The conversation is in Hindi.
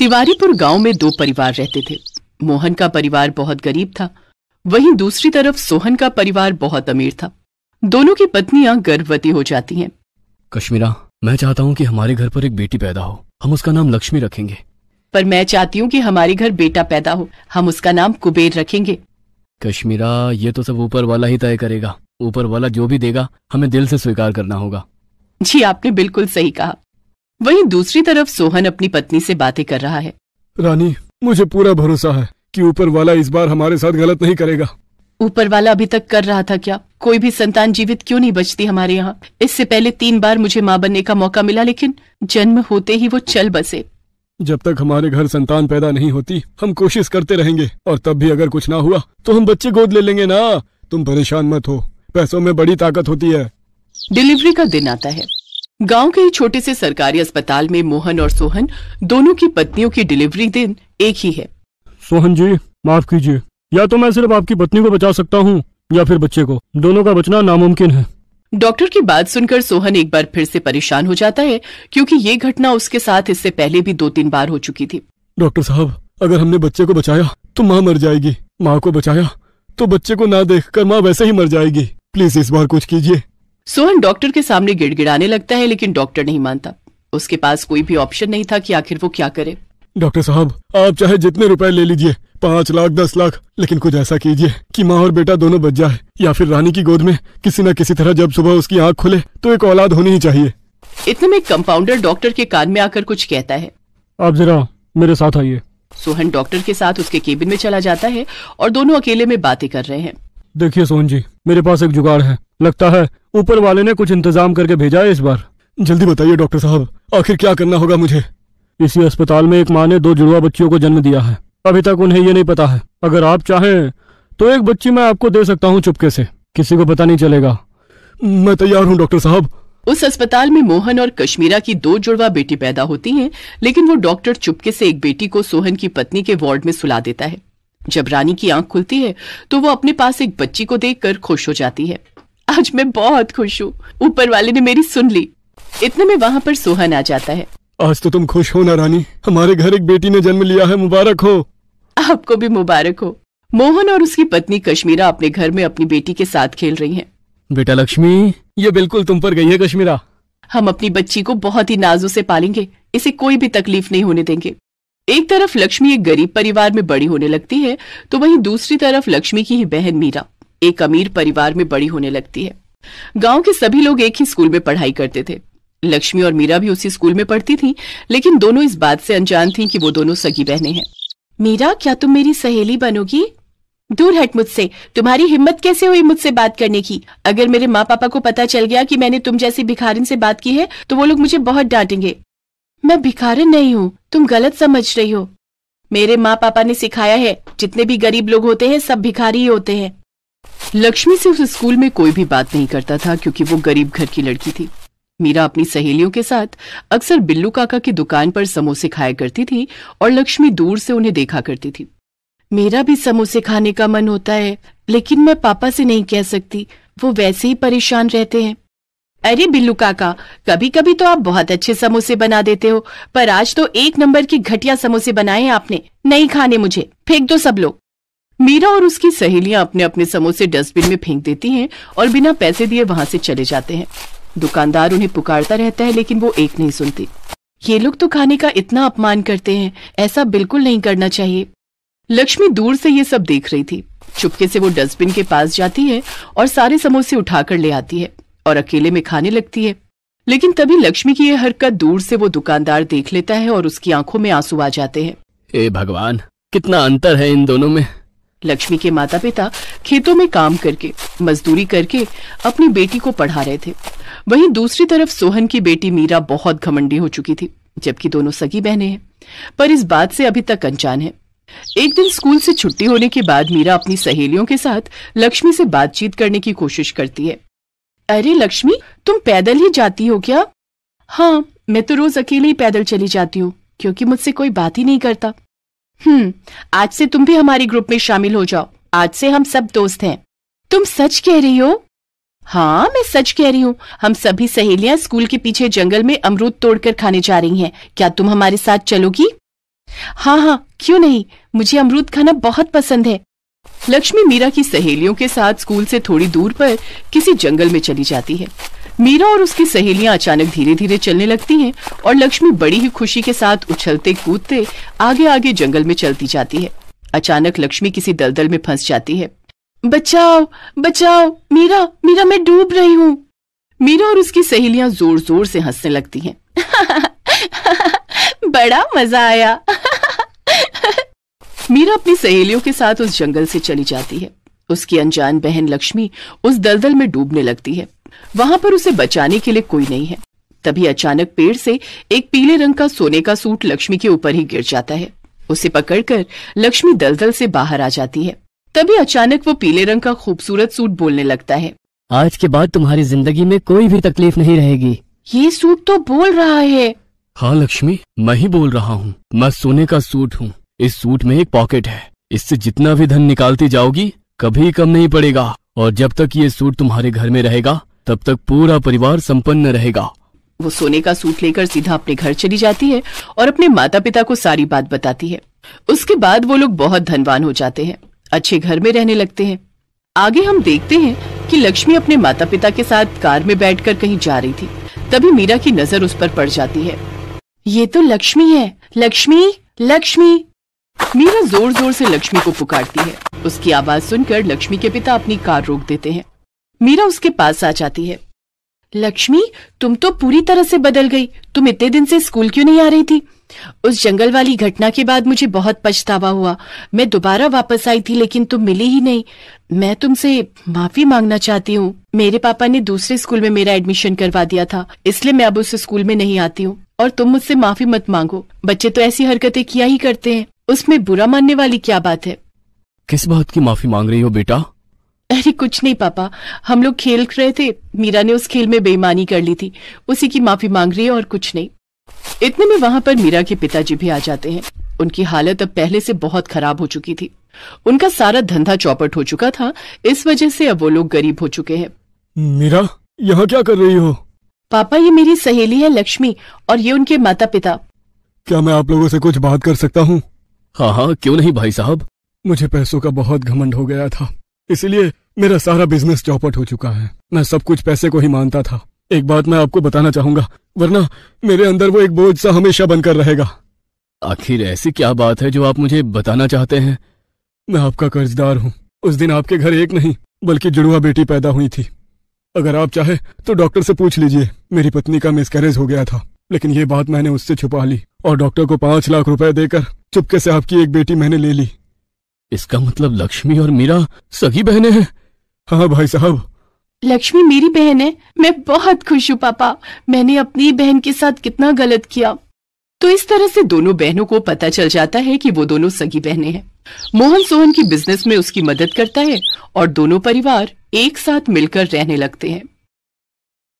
तिवारीपुर गांव में दो परिवार रहते थे मोहन का परिवार बहुत गरीब था वहीं दूसरी तरफ सोहन का परिवार बहुत अमीर था दोनों की पत्नियां गर्भवती हो जाती हैं कश्मीरा मैं चाहता हूँ कि हमारे घर पर एक बेटी पैदा हो हम उसका नाम लक्ष्मी रखेंगे पर मैं चाहती हूँ कि हमारे घर बेटा पैदा हो हम उसका नाम कुबेर रखेंगे कश्मीरा ये तो सब ऊपर वाला ही तय करेगा ऊपर वाला जो भी देगा हमें दिल से स्वीकार करना होगा जी आपने बिल्कुल सही कहा वहीं दूसरी तरफ सोहन अपनी पत्नी से बातें कर रहा है रानी मुझे पूरा भरोसा है कि ऊपर वाला इस बार हमारे साथ गलत नहीं करेगा ऊपर वाला अभी तक कर रहा था क्या कोई भी संतान जीवित क्यों नहीं बचती हमारे यहाँ इससे पहले तीन बार मुझे माँ बनने का मौका मिला लेकिन जन्म होते ही वो चल बसे जब तक हमारे घर संतान पैदा नहीं होती हम कोशिश करते रहेंगे और तब भी अगर कुछ ना हुआ तो हम बच्चे गोद ले लेंगे ना तुम परेशान मत हो पैसों में बड़ी ताकत होती है डिलीवरी का दिन आता है गांव के ही छोटे से सरकारी अस्पताल में मोहन और सोहन दोनों की पत्नियों की डिलीवरी दिन एक ही है सोहन जी माफ कीजिए या तो मैं सिर्फ आपकी पत्नी को बचा सकता हूँ या फिर बच्चे को दोनों का बचना नामुमकिन है डॉक्टर की बात सुनकर सोहन एक बार फिर से परेशान हो जाता है क्योंकि ये घटना उसके साथ इससे पहले भी दो तीन बार हो चुकी थी डॉक्टर साहब अगर हमने बच्चे को बचाया तो माँ मर जाएगी माँ को बचाया तो बच्चे को ना देखकर माँ वैसे ही मर जाएगी प्लीज इस बार कुछ कीजिए सोहन डॉक्टर के सामने गिड़गिड़ाने लगता है लेकिन डॉक्टर नहीं मानता उसके पास कोई भी ऑप्शन नहीं था कि आखिर वो क्या करे डॉक्टर साहब आप चाहे जितने रुपए ले लीजिए पाँच लाख दस लाख लेकिन कुछ ऐसा कीजिए कि माँ और बेटा दोनों बच जाए या फिर रानी की गोद में किसी न किसी तरह जब सुबह उसकी आँख खुले तो एक औलाद होनी ही चाहिए इतने में कंपाउंडर डॉक्टर के कान में आकर कुछ कहता है आप जरा मेरे साथ आइए सोहन डॉक्टर के साथ उसके केबिन में चला जाता है और दोनों अकेले में बातें कर रहे हैं देखिए सोहन जी मेरे पास एक जुगाड़ है लगता है ऊपर वाले ने कुछ इंतजाम करके भेजा है इस बार जल्दी बताइए डॉक्टर साहब आखिर क्या करना होगा मुझे इसी अस्पताल में एक माँ ने दो जुड़वा बच्चियों को जन्म दिया है अभी तक उन्हें ये नहीं पता है अगर आप चाहें तो एक बच्ची मैं आपको दे सकता हूँ चुपके से किसी को पता नहीं चलेगा मैं तैयार हूँ डॉक्टर साहब उस अस्पताल में मोहन और कश्मीरा की दो जुड़वा बेटी पैदा होती हैं लेकिन वो डॉक्टर चुपके से एक बेटी को सोहन की पत्नी के वार्ड में सुला देता है जब रानी की आंख खुलती है तो वो अपने पास एक बच्ची को देखकर खुश हो जाती है आज मैं बहुत खुश हूँ ऊपर वाले ने मेरी सुन ली इतने में वहाँ पर सोहन आ जाता है आज तो तुम खुश हो ना रानी हमारे घर एक बेटी ने जन्म लिया है मुबारक हो आपको भी मुबारक हो मोहन और उसकी पत्नी कश्मीरा अपने घर में अपनी बेटी के साथ खेल रही हैं। बेटा लक्ष्मी ये बिल्कुल तुम पर गई है कश्मीरा हम अपनी बच्ची को बहुत ही नाजो से पालेंगे इसे कोई भी तकलीफ नहीं होने देंगे एक तरफ लक्ष्मी एक गरीब परिवार में बड़ी होने लगती है तो वहीं दूसरी तरफ लक्ष्मी की ही बहन मीरा एक अमीर परिवार में बड़ी होने लगती है गांव के सभी लोग एक ही स्कूल में पढ़ाई करते थे लक्ष्मी और मीरा भी उसी स्कूल में पढ़ती थी लेकिन दोनों इस बात से अनजान थी कि वो दोनों सगी बहने हैं मीरा क्या तुम मेरी सहेली बनोगी दूर हट मुझसे तुम्हारी हिम्मत कैसे हुई मुझसे बात करने की अगर मेरे माँ पापा को पता चल गया कि मैंने तुम जैसी भिखारिन से बात की है तो वो लोग मुझे बहुत डांटेंगे मैं भिखारिन नहीं हूँ तुम गलत समझ रही हो मेरे माँ पापा ने सिखाया है जितने भी गरीब लोग होते हैं सब भिखारी ही होते हैं लक्ष्मी से उस स्कूल में कोई भी बात नहीं करता था क्योंकि वो गरीब घर की लड़की थी मीरा अपनी सहेलियों के साथ अक्सर बिल्लू काका की दुकान पर समोसे खाया करती थी और लक्ष्मी दूर से उन्हें देखा करती थी मेरा भी समोसे खाने का मन होता है लेकिन मैं पापा से नहीं कह सकती वो वैसे ही परेशान रहते हैं अरे बिल्लू काका कभी कभी तो आप बहुत अच्छे समोसे बना देते हो पर आज तो एक नंबर की घटिया समोसे बनाए आपने नहीं खाने मुझे फेंक दो सब लोग मीरा और उसकी सहेलियां अपने अपने समोसे डस्टबिन में फेंक देती हैं और बिना पैसे दिए वहां से चले जाते हैं दुकानदार उन्हें पुकारता रहता है लेकिन वो एक नहीं सुनती ये लोग तो खाने का इतना अपमान करते हैं ऐसा बिल्कुल नहीं करना चाहिए लक्ष्मी दूर से ये सब देख रही थी चुपके से वो डस्टबिन के पास जाती है और सारे समोसे उठाकर ले आती है और अकेले में खाने लगती है लेकिन तभी लक्ष्मी की यह हरकत दूर से वो दुकानदार देख लेता है और उसकी आंखों में आंसू आ जाते हैं ए भगवान कितना अंतर है इन दोनों में लक्ष्मी के माता पिता खेतों में काम करके मजदूरी करके अपनी बेटी को पढ़ा रहे थे वहीं दूसरी तरफ सोहन की बेटी मीरा बहुत घमंडी हो चुकी थी जबकि दोनों सगी बहने हैं पर इस बात से अभी तक अनजान है एक दिन स्कूल से छुट्टी होने के बाद मीरा अपनी सहेलियों के साथ लक्ष्मी से बातचीत करने की कोशिश करती है अरे लक्ष्मी तुम पैदल ही जाती हो क्या हाँ मैं तो रोज अकेले ही पैदल चली जाती हूँ क्योंकि मुझसे कोई बात ही नहीं करता हम्म आज से तुम भी हमारे ग्रुप में शामिल हो जाओ आज से हम सब दोस्त हैं तुम सच कह रही हो हाँ मैं सच कह रही हूँ हम सभी सहेलियां स्कूल के पीछे जंगल में अमरूद तोड़कर खाने जा रही हैं क्या तुम हमारे साथ चलोगी हाँ हाँ क्यों नहीं मुझे अमरूद खाना बहुत पसंद है लक्ष्मी मीरा की सहेलियों के साथ स्कूल से थोड़ी दूर पर किसी जंगल में चली जाती है मीरा और उसकी सहेलियां अचानक धीरे धीरे चलने लगती हैं और लक्ष्मी बड़ी ही खुशी के साथ उछलते कूदते आगे आगे जंगल में चलती जाती है अचानक लक्ष्मी किसी दलदल में फंस जाती है बचाओ बचाओ मीरा मीरा मैं डूब रही हूँ मीरा और उसकी सहेलियां जोर जोर से हंसने लगती हैं बड़ा मजा आया मीरा अपनी सहेलियों के साथ उस जंगल से चली जाती है उसकी अनजान बहन लक्ष्मी उस दलदल में डूबने लगती है वहां पर उसे बचाने के लिए कोई नहीं है तभी अचानक पेड़ से एक पीले रंग का सोने का सूट लक्ष्मी के ऊपर ही गिर जाता है उसे पकड़कर लक्ष्मी दलदल से बाहर आ जाती है तभी अचानक वो पीले रंग का खूबसूरत सूट बोलने लगता है आज के बाद तुम्हारी जिंदगी में कोई भी तकलीफ नहीं रहेगी ये सूट तो बोल रहा है हाँ लक्ष्मी मैं ही बोल रहा हूँ मैं सोने का सूट हूँ इस सूट में एक पॉकेट है इससे जितना भी धन निकालती जाओगी कभी कम नहीं पड़ेगा और जब तक ये सूट तुम्हारे घर में रहेगा तब तक पूरा परिवार संपन्न रहेगा वो सोने का सूट लेकर सीधा अपने घर चली जाती है और अपने माता पिता को सारी बात बताती है उसके बाद वो लोग बहुत धनवान हो जाते हैं अच्छे घर में रहने लगते हैं आगे हम देखते हैं कि लक्ष्मी अपने माता पिता के साथ कार में बैठकर कहीं जा रही थी तभी मीरा की नजर उस पर पड़ जाती है ये तो लक्ष्मी है लक्ष्मी लक्ष्मी मीरा जोर जोर से लक्ष्मी को पुकारती है उसकी आवाज सुनकर लक्ष्मी के पिता अपनी कार रोक देते हैं मीरा उसके पास आ जाती है लक्ष्मी तुम तो पूरी तरह से बदल गई तुम इतने दिन से स्कूल क्यों नहीं आ रही थी उस जंगल वाली घटना के बाद मुझे बहुत पछतावा हुआ मैं दोबारा वापस आई थी लेकिन तुम मिली ही नहीं मैं तुमसे माफी मांगना चाहती हूँ मेरे पापा ने दूसरे स्कूल में मेरा एडमिशन करवा दिया था इसलिए मैं अब उस स्कूल में नहीं आती हूँ और तुम मुझसे माफी मत मांगो बच्चे तो ऐसी हरकतें किया ही करते हैं उसमें बुरा मानने वाली क्या बात है किस बात की माफी मांग रही हो बेटा अरे कुछ नहीं पापा हम लोग खेल रहे थे मीरा ने उस खेल में बेईमानी कर ली थी उसी की माफी मांग रही है और कुछ नहीं इतने में वहां पर मीरा के पिताजी भी आ जाते हैं उनकी हालत अब पहले से बहुत खराब हो चुकी थी उनका सारा धंधा चौपट हो चुका था इस वजह से अब वो लोग गरीब हो चुके हैं मीरा यहाँ क्या कर रही हो पापा ये मेरी सहेली है लक्ष्मी और ये उनके माता पिता क्या मैं आप लोगों से कुछ बात कर सकता हूँ हाँ हाँ क्यों नहीं भाई साहब मुझे पैसों का बहुत घमंड हो गया था इसीलिए मेरा सारा बिजनेस चौपट हो चुका है मैं सब कुछ पैसे को ही मानता था एक बात मैं आपको बताना चाहूंगा वरना मेरे अंदर वो एक बोझ सा हमेशा बनकर रहेगा आखिर ऐसी क्या बात है जो आप मुझे बताना चाहते हैं मैं आपका कर्जदार हूँ उस दिन आपके घर एक नहीं बल्कि जुड़वा बेटी पैदा हुई थी अगर आप चाहे तो डॉक्टर से पूछ लीजिए मेरी पत्नी का मिसकैरेज हो गया था लेकिन ये बात मैंने उससे छुपा ली और डॉक्टर को पांच लाख रुपए देकर चुपके से आपकी एक बेटी मैंने ले ली इसका मतलब लक्ष्मी और मीरा सगी बहने हैं हाँ भाई साहब लक्ष्मी मेरी बहन है मैं बहुत खुश हूँ पापा मैंने अपनी बहन के साथ कितना गलत किया तो इस तरह से दोनों बहनों को पता चल जाता है कि वो दोनों सगी बहनें हैं मोहन सोहन की बिजनेस में उसकी मदद करता है और दोनों परिवार एक साथ मिलकर रहने लगते हैं